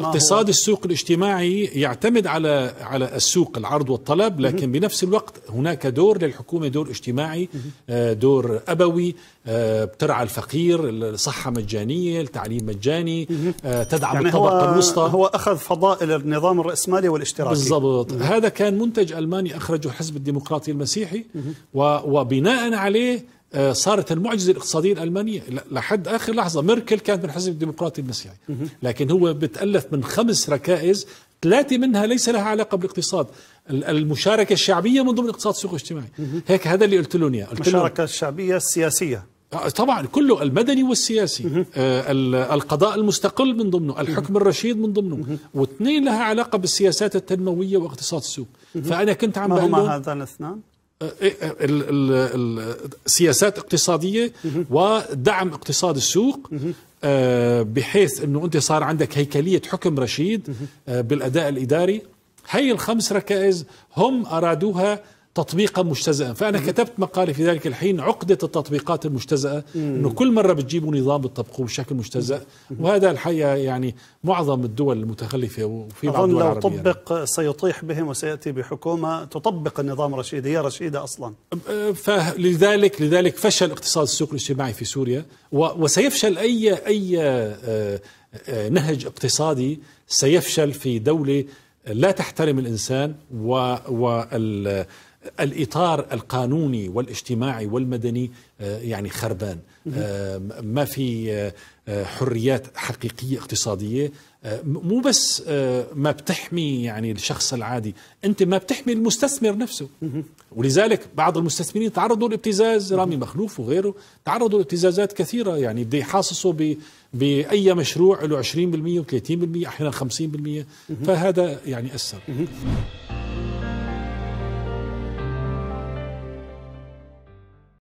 اقتصاد السوق الاجتماعي يعتمد على على السوق العرض والطلب لكن بنفس الوقت هناك دور للحكومه دور اجتماعي آه، دور ابوي آه، بترعى الفقير الصحه مجانيه التعليم مجاني آه، تدعم يعني الطبقه الوسطى هو اخذ فضائل النظام الراسمالي والاشتراكي بالضبط هذا كان منتج الماني اخرجه حزب الديمقراطي المسيحي وبناء عليه آه، صارت المعجزه الاقتصاديه الالمانيه لحد اخر لحظه ميركل كانت من الحزب الديمقراطي المسيحي لكن هو بتالف من خمس ركائز ثلاثه منها ليس لها علاقه بالاقتصاد المشاركه الشعبيه من ضمن الاقتصاد السوق الاجتماعي هيك هذا اللي قلت لهم اياه المشاركه الشعبيه السياسيه آه، طبعا كله المدني والسياسي آه القضاء المستقل من ضمنه الحكم الرشيد من ضمنه واثنين لها علاقة بالسياسات التنموية واقتصاد السوق فأنا كنت عم بقول هما هذان الاثنان سياسات اقتصاديه ودعم اقتصاد السوق آه، بحيث انه انت صار عندك هيكليه حكم رشيد آه، بالاداء الاداري هاي الخمس ركائز هم ارادوها تطبيقا مجتزئا فأنا كتبت مقالي في ذلك الحين عقدة التطبيقات المجتزئة أنه كل مرة بتجيبوا نظام بتطبقوه بشكل مجتزئ وهذا الحقيقة يعني معظم الدول المتخلفة وفي بعض الدول لو طبق يعني. سيطيح بهم وسيأتي بحكومة تطبق النظام الرشيد هي رشيدة أصلا فلذلك لذلك فشل اقتصاد السوق الاجتماعي في سوريا وسيفشل أي أي آه، آه، آه، نهج اقتصادي سيفشل في دولة لا تحترم الإنسان و, وال الاطار القانوني والاجتماعي والمدني آه، يعني خربان آه، ما في آه، حريات حقيقيه اقتصاديه مو بس ما بتحمي يعني الشخص العادي انت ما بتحمي المستثمر نفسه ولذلك بعض المستثمرين تعرضوا لابتزاز رامي مخلوف وغيره تعرضوا لابتزازات كثيره يعني بده يحاصصوا باي مشروع له 20% و30% احيانا 50% فهذا يعني اثر